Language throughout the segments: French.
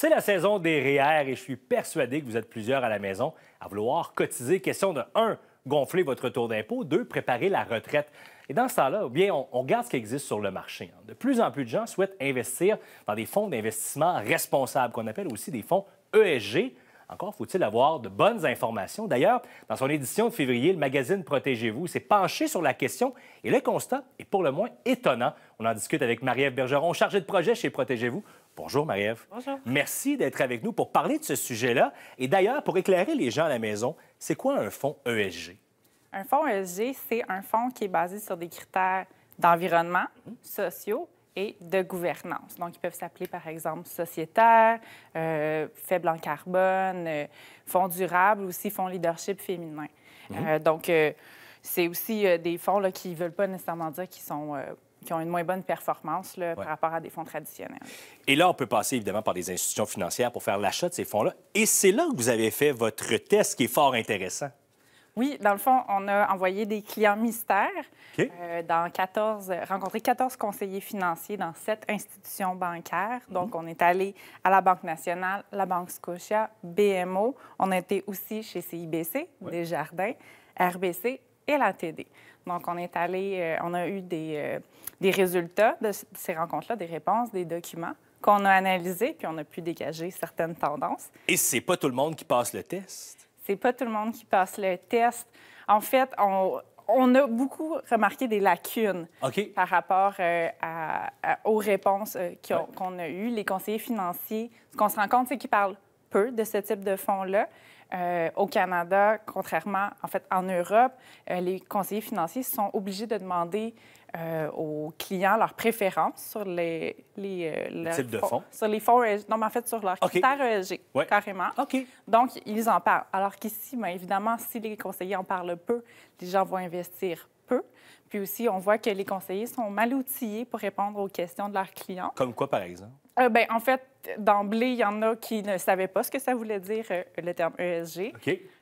C'est la saison des REER et je suis persuadé que vous êtes plusieurs à la maison à vouloir cotiser. Question de 1, gonfler votre retour d'impôt, 2, préparer la retraite. Et dans ce temps-là, eh bien, on, on, regarde ce qui existe sur le marché. Hein. De plus en plus de gens souhaitent investir dans des fonds d'investissement responsables, qu'on appelle aussi des fonds ESG. Encore faut-il avoir de bonnes informations. D'ailleurs, dans son édition de février, le magazine Protégez-vous s'est penché sur la question et le constat est pour le moins étonnant. On en discute avec Marie-Ève Bergeron, chargée de projet chez Protégez-vous. Bonjour Marie-Ève. Bonjour. Merci d'être avec nous pour parler de ce sujet-là. Et d'ailleurs, pour éclairer les gens à la maison, c'est quoi un fonds ESG? Un fonds ESG, c'est un fonds qui est basé sur des critères d'environnement, mmh. sociaux de gouvernance. Donc, ils peuvent s'appeler, par exemple, sociétaires, euh, faibles en carbone, euh, fonds fonds ou aussi fonds leadership féminin. Mhm. Euh, donc, c'est aussi des fonds là, qui ne veulent pas nécessairement dire qu'ils sont qui ont une moins bonne performance là, par rapport à des fonds traditionnels. Et là, on peut passer évidemment par des institutions financières pour faire l'achat de ces fonds-là. Et c'est là que vous avez fait votre test qui est fort intéressant. Oui, dans le fond, on a envoyé des clients mystères euh, dans 14, rencontré 14 conseillers financiers dans sept institutions bancaires. Mhm. Donc, on est allé à la Banque nationale, la Banque Scotia, BMO. On a été aussi chez CIBC, Desjardins, RBC et la TD. Donc, on est allé, euh, on a eu des, euh, des résultats de ces rencontres-là, des réponses, des documents qu'on a analysés, puis on a pu dégager certaines tendances. Et c'est pas tout le monde qui passe le test? C'est pas tout le monde qui passe le test. En fait, on, a beaucoup remarqué des lacunes par rapport euh, aux réponses euh, qu'on a eues. Les conseillers financiers, ce qu'on se rend compte, c'est qu'ils parlent peu de ce type de fonds-là. Euh, au Canada, contrairement, en fait, en Europe, les conseillers financiers sont obligés de demander euh, aux clients leurs préférences sur les, euh, de fonds. Sur les fonds ESG. Non, mais en fait, sur leurs critères ESG, carrément. ok Donc, ils en parlent. Alors qu'ici, bien évidemment, si les conseillers en parlent peu, les gens vont investir peu. Puis aussi, on voit que les conseillers sont mal outillés pour répondre aux questions de leurs clients. Comme quoi, par exemple? Euh, ben, en fait, d'emblée, il y en a qui ne savaient pas ce que ça voulait dire, euh, le terme ESG.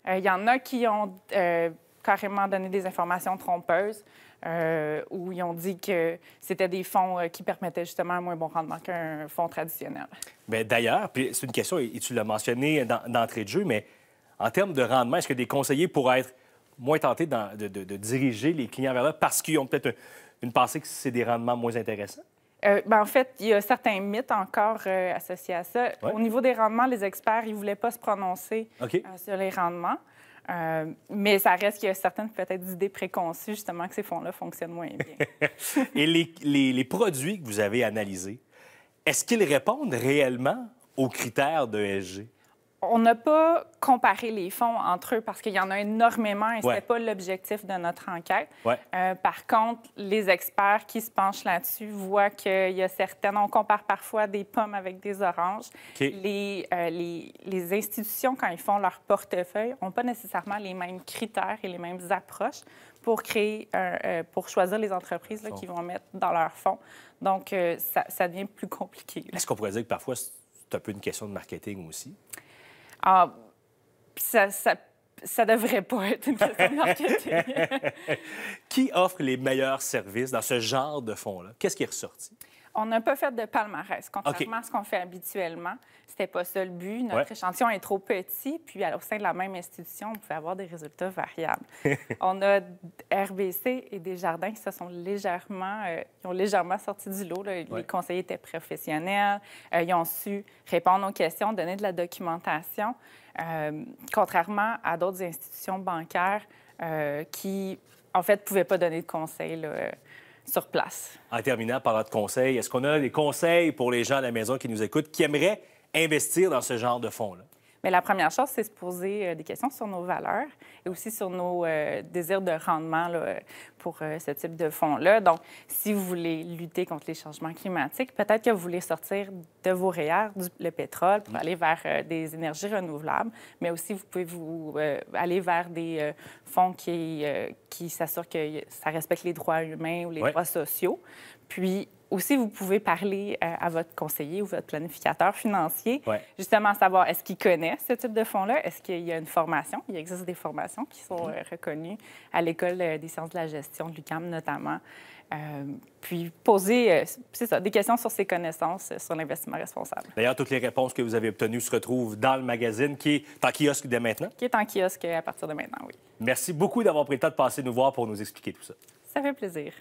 Il y en a qui ont carrément donné des informations trompeuses. Euh, où ils ont dit que c'était des fonds euh, qui permettaient justement un moins bon rendement qu'un fonds traditionnel. Ben, d'ailleurs, c'est une question, et tu l'as mentionné d'entrée de jeu, mais en termes de rendement, est-ce que des conseillers pourraient être moins tentés de, diriger les clients vers là parce qu'ils ont peut-être une pensée que c'est des rendements moins intéressants? Euh, ben, en fait, il y a certains mythes encore associés à ça. Au niveau des rendements, les experts, ils ne voulaient pas se prononcer sur les rendements. Euh, mais ça reste qu'il y a certaines peut-être idées préconçues justement que ces fonds-là fonctionnent moins bien. Et les, produits que vous avez analysés, est-ce qu'ils répondent réellement aux critères de e on n'a pas comparé les fonds entre eux parce qu'il y en a énormément et ce n'est pas l'objectif de notre enquête. Euh, par contre, les experts qui se penchent là-dessus voient qu'il y a certaines, on compare parfois des pommes avec des oranges. Euh, les, les, institutions, quand ils font leur portefeuille, n'ont pas nécessairement les mêmes critères et les mêmes approches pour créer, euh, pour choisir les entreprises qui qu'ils vont mettre dans leurs fonds. Donc, ça, devient plus compliqué. Est-ce qu'on pourrait dire que parfois, c'est un peu une question de marketing aussi? Ah, ça, ça devrait pas être une question de marketing. qui offre les meilleurs services dans ce genre de fonds-là? Qu'est-ce qui est ressorti? On n'a pas fait de palmarès, contrairement à ce qu'on fait habituellement. C'était pas ça le but. Notre échantillon est trop petit, puis au sein de la même institution, on pouvait avoir des résultats variables. on a RBC et des jardins qui se sont légèrement, sortis euh, ont légèrement sorti du lot. Les conseillers étaient professionnels, euh, ils ont su répondre aux questions, donner de la documentation, euh, contrairement à d'autres institutions bancaires qui, en fait, ne pouvaient pas donner de conseils sur place. En terminant, par de conseils, est-ce qu'on a des conseils pour les gens à la maison qui nous écoutent, qui aimeraient investir dans ce genre de fonds-là? Mais la première chose, c'est se poser euh, des questions sur nos valeurs et aussi sur nos euh, désirs de rendement pour euh, ce type de fonds-là. Donc, si vous voulez lutter contre les changements climatiques, peut-être que vous voulez sortir de vos REER, du, le pétrole, pour mm. aller vers des énergies renouvelables, mais aussi vous pouvez vous aller vers des fonds qui, qui s'assurent que ça respecte les droits humains ou les droits sociaux. Puis aussi, vous pouvez parler euh, à votre conseiller ou votre planificateur financier, justement savoir est-ce qu'il connaît ce type de fonds-là, est-ce qu'il y a une formation. Il existe des formations qui sont mhm. euh, reconnues à l'École euh, des sciences de la gestion de l'UQAM notamment. puis poser ça, des questions sur ses connaissances sur l'investissement responsable. D'ailleurs, toutes les réponses que vous avez obtenues se retrouvent dans le magazine qui est en kiosque dès maintenant. Qui est en kiosque à partir de maintenant, oui. Merci beaucoup d'avoir pris le temps de passer nous voir pour nous expliquer tout ça. Ça fait plaisir.